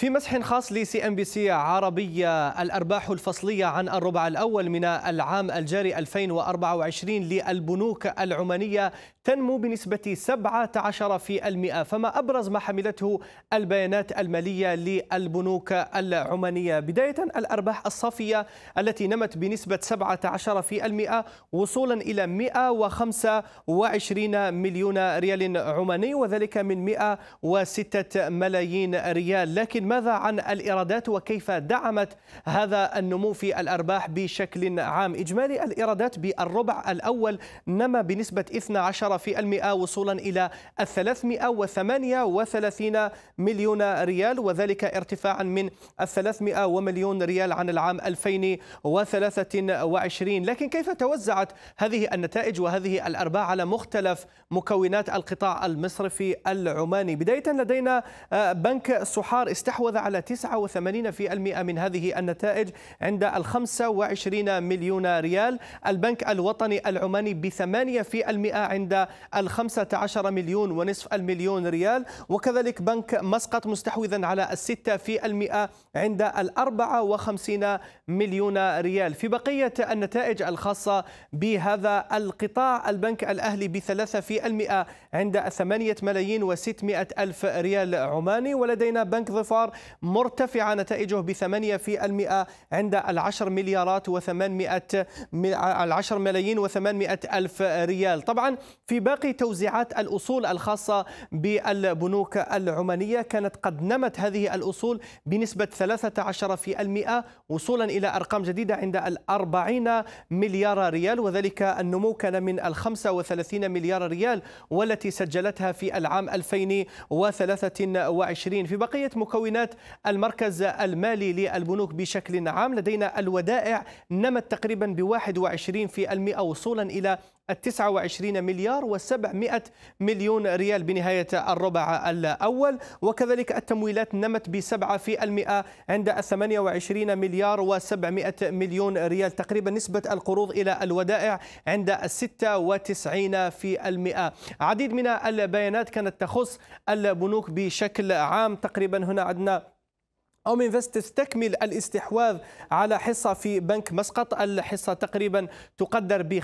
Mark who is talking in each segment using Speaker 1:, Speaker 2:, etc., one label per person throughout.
Speaker 1: في مسح خاص لسي ام بي سي عربية الأرباح الفصلية عن الربع الأول من العام الجاري 2024 للبنوك العمانية تنمو بنسبة 17% فما أبرز ما حملته البيانات المالية للبنوك العمانية بداية الأرباح الصافية التي نمت بنسبة 17% وصولا إلى 125 مليون ريال عماني وذلك من 106 ملايين ريال لكن ماذا عن الإيرادات وكيف دعمت هذا النمو في الأرباح بشكل عام إجمالي الإيرادات بالربع الأول نما بنسبة 12% وصولا إلى 338 مليون ريال وذلك ارتفاعا من 300 مليون ريال عن العام 2023 لكن كيف توزعت هذه النتائج وهذه الأرباح على مختلف مكونات القطاع المصرفي العماني بداية لدينا آه، بنك صحار استحوذ استحوذ على 89% من هذه النتائج عند ال 25 مليون ريال البنك الوطني العماني ب 8% عند ال 15 مليون ونصف المليون ريال وكذلك بنك مسقط مستحوذا على ال 6% عند ال 54 مليون ريال في بقية النتائج الخاصة بهذا القطاع البنك الأهلي ب 3% عند 8 ملايين و600 ألف ريال عماني ولدينا بنك ظفار دولار مرتفعة نتائجه بثمانية في المئة عند العشر مليارات وثمانمائة العشر ملايين وثمانمائة ألف ريال طبعا في باقي توزيعات الأصول الخاصة بالبنوك العمانية كانت قد نمت هذه الأصول بنسبة 13% وصولا إلى أرقام جديدة عند الأربعين مليار ريال وذلك النمو كان من الخمسة وثلاثين مليار ريال والتي سجلتها في العام 2023 في بقية مكونات مكونات المركز المالي للبنوك بشكل عام لدينا الودائع نمت تقريبا ب 21% وصولا إلى التسعة 29 مليار و700 مليون ريال بنهاية الربع الأول وكذلك التمويلات نمت ب 7% عند 28 مليار و700 مليون ريال تقريبا نسبة القروض إلى الودائع عند 96% عديد من البيانات كانت تخص البنوك بشكل عام تقريبا هنا عندنا أو إنفست تستكمل الاستحواذ على حصة في بنك مسقط الحصة تقريبا تقدر ب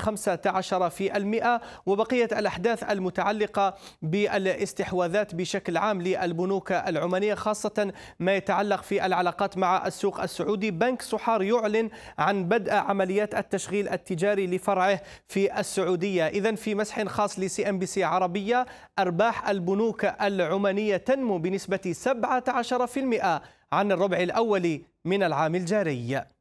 Speaker 1: 15% وبقية الأحداث المتعلقة بالاستحواذات بشكل عام للبنوك العمانية خاصة ما يتعلق في العلاقات مع السوق السعودي بنك سحار يعلن عن بدء عمليات التشغيل التجاري لفرعه في السعودية إذا في مسح خاص لسي أم بي سي عربية أرباح البنوك العمانية تنمو بنسبة 17% عن الربع الأول من العام الجاري